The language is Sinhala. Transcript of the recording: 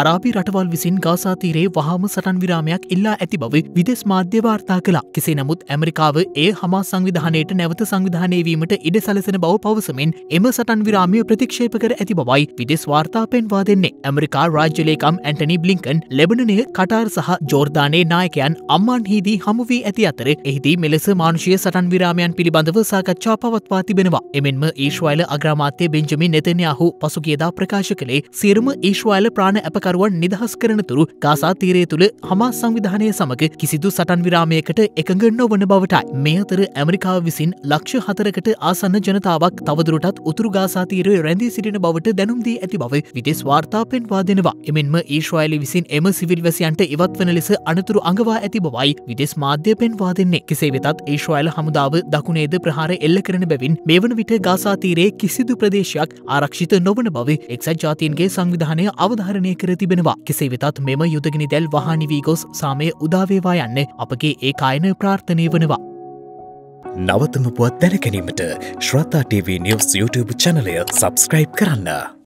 අරාබි රටවල් විසින් ගාසාතීරේ වහාම සටන් විරාමයක් ඉල්ලා ඇති බව විදෙස් මාධ්‍ය වාර්තා කළා. කෙසේ නමුත් ඇමරිකාව ඒ හමා සංවිධානයට නැවත සංවිධානය වීමට ඉඩ සැලසෙන බව පවසමින් එම සටන් විරාමය ප්‍රතික්ෂේප කර ඇති බවයි විදෙස් වාර්තා පෙන්වා දෙන්නේ. ඇමරිකා රාජ්‍යලේකම් ඇන්ටනි බ්ලින්කන් ලැබනනය කටාර් සහ ජෝර්ධානයේ නායකයන් අම්මාන්හිදී හමුවී ඇති අතර එහිදී මෙලෙස මානුෂය සටන් විරාමයන් පිළිබඳව සාකච්ඡා පවත්වා තිබෙනවා. එමෙන්ම ඊශ්වයිල අග්‍රාමාත්‍යය බෙන්ජමින් නෙතනයාහු පසුගියදා ප්‍රකාශ කළේ සිරම ඊශ්වයිල ප්‍රාණ ඇප කරුවන් නිදහස් කරන තුරු ගාසා තීරය තුළ හමා සංවිධානය සමග කිසිදු සටන් විරාමයකට එකඟ නොවන බවටයි. මේ අතර ඇමරිකාව විසින් ලක්ෂ හතරකට ආසන්න ජනතාවක් තවදුරටත් උතුරු ගාසා තීරය රැඳී සිටින බවට දැනුම්දී ඇති බව විදෙස් වාර්තා පෙන්වා දෙනවා. එමෙන්ම ඊශ්‍රයිලි විසින් එම සිවිල් වැසියන්ට ඉවත් වන ලෙස අනතුරු අඟවා ඇති බවයි විදෙස් මාධ්‍ය පෙන්වා දෙන්නේ. කෙසේ වෙතත් ඊශ්‍රයිල හමුදාව දකුණේද ප්‍රහාර එල්ල කරන බැවින් මේ වන විට ගාසා තීරයේ කිසිදු ප්‍රදේශයක් ආරක්ෂිත නොවන බව එක්සත් ජාතීන්ගේ සංවිධානය අවධාරණය කර තිබෙනවා කෙසේ වෙතත් මෙම යුදගෙන දැල් වහනිවී ගොස් සාමය උදාවේවා යන්න අපගේ ඒ කායන ප්‍රාර්ථනය වනවා. නවතම පුවත් දැනකැනීමට ශ්‍රතා TV නිවස් YouTube චනලය සබස්ක්‍රයිබ් කරන්න.